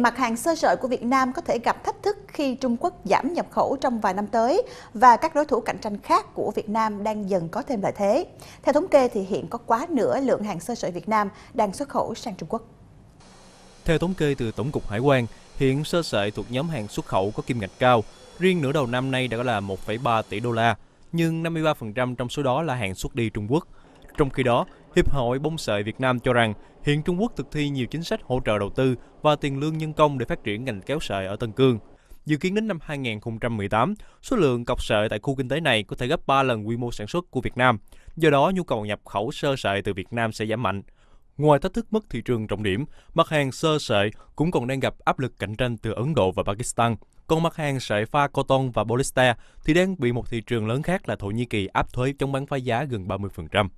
Mặt hàng sơ sợi của Việt Nam có thể gặp thách thức khi Trung Quốc giảm nhập khẩu trong vài năm tới và các đối thủ cạnh tranh khác của Việt Nam đang dần có thêm lợi thế. Theo thống kê thì hiện có quá nửa lượng hàng sơ sợi Việt Nam đang xuất khẩu sang Trung Quốc. Theo thống kê từ Tổng cục Hải quan, hiện sơ sợi thuộc nhóm hàng xuất khẩu có kim ngạch cao, riêng nửa đầu năm nay đã là 1,3 tỷ đô la, nhưng 53% trong số đó là hàng xuất đi Trung Quốc. Trong khi đó, Hiệp hội Bông sợi Việt Nam cho rằng hiện Trung Quốc thực thi nhiều chính sách hỗ trợ đầu tư và tiền lương nhân công để phát triển ngành kéo sợi ở Tân Cương. Dự kiến đến năm 2018, số lượng cọc sợi tại khu kinh tế này có thể gấp 3 lần quy mô sản xuất của Việt Nam. Do đó, nhu cầu nhập khẩu sơ sợi từ Việt Nam sẽ giảm mạnh. Ngoài thách thức mất thị trường trọng điểm, mặt hàng sơ sợi cũng còn đang gặp áp lực cạnh tranh từ Ấn Độ và Pakistan. Còn mặt hàng sợi pha cotton và polyester thì đang bị một thị trường lớn khác là Thổ Nhĩ Kỳ áp thuế chống bán phá giá gần 30%.